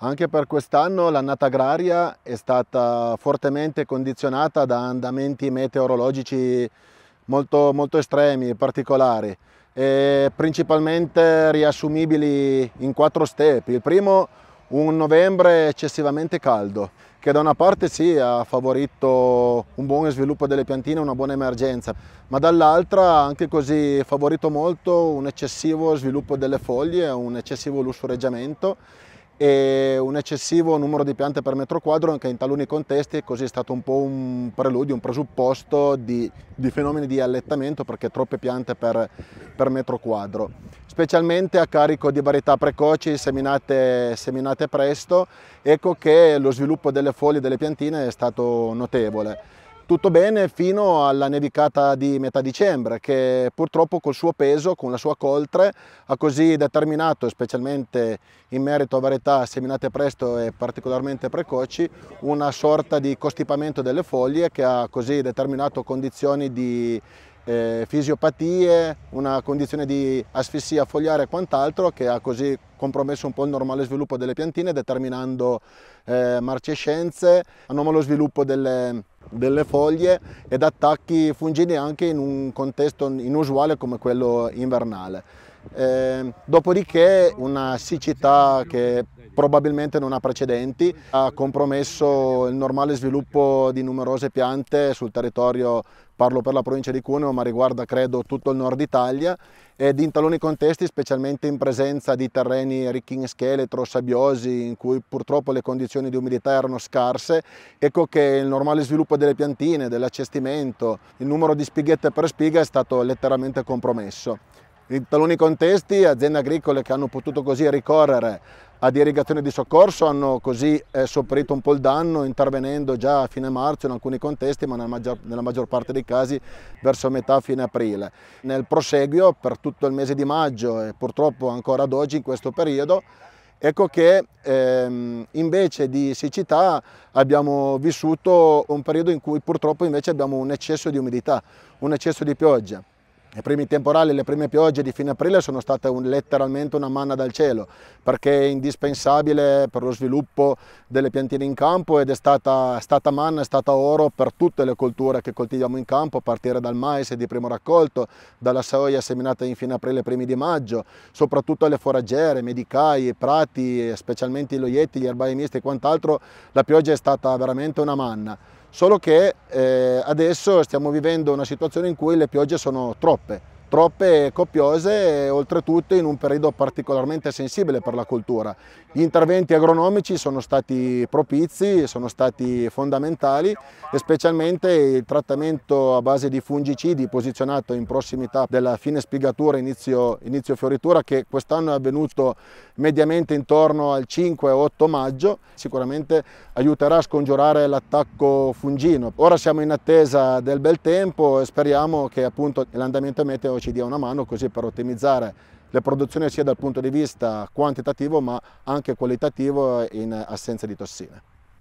Anche per quest'anno l'annata agraria è stata fortemente condizionata da andamenti meteorologici molto, molto estremi e particolari, e principalmente riassumibili in quattro step. Il primo, un novembre eccessivamente caldo, che da una parte sì ha favorito un buon sviluppo delle piantine, una buona emergenza, ma dall'altra ha anche così favorito molto un eccessivo sviluppo delle foglie, un eccessivo lussureggiamento e un eccessivo numero di piante per metro quadro anche in taluni contesti è così stato un po' un preludio, un presupposto di, di fenomeni di allettamento perché troppe piante per, per, metro quadro specialmente a carico di varietà precoci seminate, seminate presto ecco che lo sviluppo delle foglie delle piantine è stato notevole tutto bene fino alla nevicata di metà dicembre che purtroppo col suo peso, con la sua coltre, ha così determinato, specialmente in merito a varietà seminate presto e particolarmente precoci, una sorta di costipamento delle foglie che ha così determinato condizioni di eh, fisiopatie, una condizione di asfissia fogliare e quant'altro che ha così compromesso un po' il normale sviluppo delle piantine determinando eh, marcescenze, anomalo sviluppo delle delle foglie ed attacchi fungidi anche in un contesto inusuale come quello invernale. Eh, dopodiché una siccità che probabilmente non ha precedenti, ha compromesso il normale sviluppo di numerose piante sul territorio, parlo per la provincia di Cuneo, ma riguarda credo tutto il nord Italia ed in taluni contesti, specialmente in presenza di terreni ricchi in scheletro, sabbiosi, in cui purtroppo le condizioni di umidità erano scarse, ecco che il normale sviluppo delle piantine, dell'accestimento, il numero di spighette per spiga è stato letteralmente compromesso. In taluni contesti aziende agricole che hanno potuto così ricorrere ad irrigazione di soccorso hanno così eh, sopperito un po' il danno intervenendo già a fine marzo in alcuni contesti ma nella maggior, nella maggior parte dei casi verso metà fine aprile. Nel proseguio per tutto il mese di maggio e purtroppo ancora ad oggi in questo periodo Ecco che ehm, invece di siccità abbiamo vissuto un periodo in cui purtroppo invece abbiamo un eccesso di umidità, un eccesso di pioggia. I primi temporali, le prime piogge di fine aprile sono state un, letteralmente una manna dal cielo perché è indispensabile per lo sviluppo delle piantine in campo ed è stata, stata manna, è stata oro per tutte le colture che coltiviamo in campo a partire dal mais di primo raccolto, dalla soia seminata in fine aprile e primi di maggio, soprattutto alle foraggere, medicai, prati, specialmente i loietti, gli erbai misti e quant'altro, la pioggia è stata veramente una manna solo che eh, adesso stiamo vivendo una situazione in cui le piogge sono troppe, troppe coppiose e oltretutto in un periodo particolarmente sensibile per la coltura. Gli interventi agronomici sono stati propizi, sono stati fondamentali e specialmente il trattamento a base di fungicidi posizionato in prossimità della fine spigatura inizio, inizio fioritura che quest'anno è avvenuto mediamente intorno al 5-8 maggio sicuramente aiuterà a scongiurare l'attacco fungino. Ora siamo in attesa del bel tempo e speriamo che l'andamento meteo ci ci dia una mano così per ottimizzare le produzioni sia dal punto di vista quantitativo ma anche qualitativo eh, in assenza di tossine.